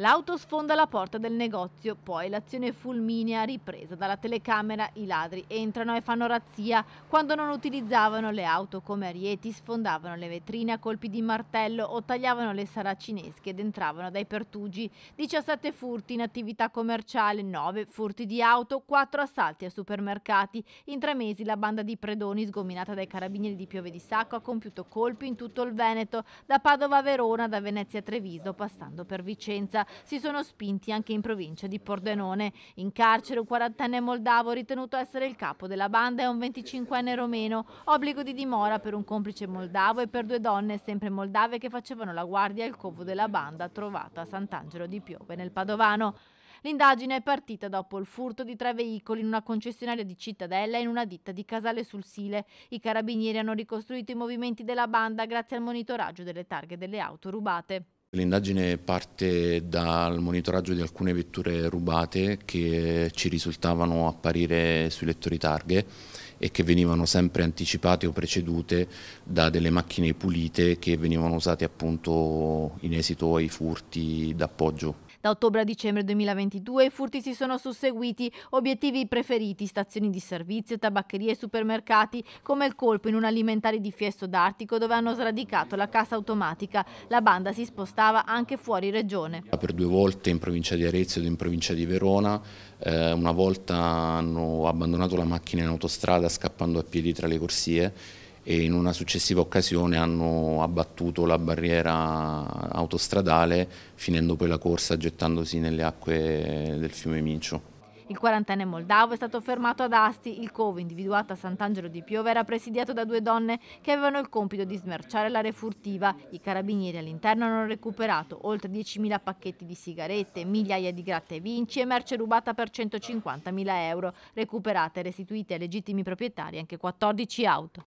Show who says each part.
Speaker 1: L'auto sfonda la porta del negozio, poi l'azione fulminea ripresa dalla telecamera, i ladri entrano e fanno razzia. Quando non utilizzavano le auto come arieti, sfondavano le vetrine a colpi di martello o tagliavano le saracinesche ed entravano dai pertugi. 17 furti in attività commerciale, 9 furti di auto, 4 assalti a supermercati. In tre mesi la banda di predoni sgominata dai carabinieri di Piove di Sacco ha compiuto colpi in tutto il Veneto, da Padova a Verona, da Venezia a Treviso, passando per Vicenza si sono spinti anche in provincia di Pordenone. In carcere un quarantenne moldavo ritenuto essere il capo della banda e un 25enne romeno. Obbligo di dimora per un complice moldavo e per due donne sempre moldave che facevano la guardia al covo della banda trovata a Sant'Angelo di Piove nel Padovano. L'indagine è partita dopo il furto di tre veicoli in una concessionaria di Cittadella e in una ditta di Casale sul Sile. I carabinieri hanno ricostruito i movimenti della banda grazie al monitoraggio delle targhe delle auto rubate.
Speaker 2: L'indagine parte dal monitoraggio di alcune vetture rubate che ci risultavano apparire sui lettori targhe e che venivano sempre anticipate o precedute da delle macchine pulite che venivano usate appunto in esito ai furti d'appoggio.
Speaker 1: Da ottobre a dicembre 2022 i furti si sono susseguiti, obiettivi preferiti stazioni di servizio, tabaccherie e supermercati, come il colpo in un alimentare di Fiesto d'Artico dove hanno sradicato la cassa automatica. La banda si spostava anche fuori regione.
Speaker 2: Per due volte in provincia di Arezzo ed in provincia di Verona, eh, una volta hanno abbandonato la macchina in autostrada scappando a piedi tra le corsie e in una successiva occasione hanno abbattuto la barriera autostradale finendo poi la corsa gettandosi nelle acque
Speaker 1: del fiume Mincio. Il quarantenne moldavo è stato fermato ad Asti, il covo individuato a Sant'Angelo di Piova era presidiato da due donne che avevano il compito di smerciare la refurtiva. I carabinieri all'interno hanno recuperato oltre 10.000 pacchetti di sigarette, migliaia di gratte vinci e merce rubata per 150.000 euro, recuperate e restituite ai legittimi proprietari anche 14 auto.